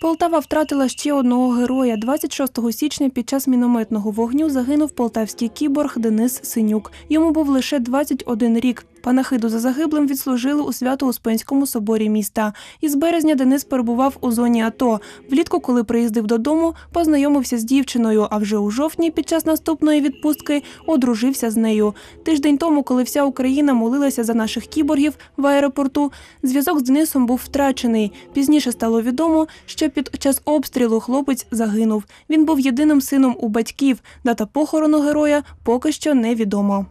Полтава втратила ще одного героя. 26 січня під час мінометного вогню загинув полтавський кіборг Денис Синюк. Йому був лише 21 рік. Панахиду за загиблим відслужили у Свято-Успенському соборі міста. Із березня Денис перебував у зоні АТО. Влітку, коли приїздив додому, познайомився з дівчиною. А вже у жовтні, під час наступної відпустки, одружився з нею. Тиждень тому, коли вся Україна молилася за наших кіборгів в аеропорту, зв'язок з Денисом був втрачений. Пізніше стало відомо, що під час обстрілу хлопець загинув. Він був єдиним сином у батьків. Дата похорону героя поки що невідома.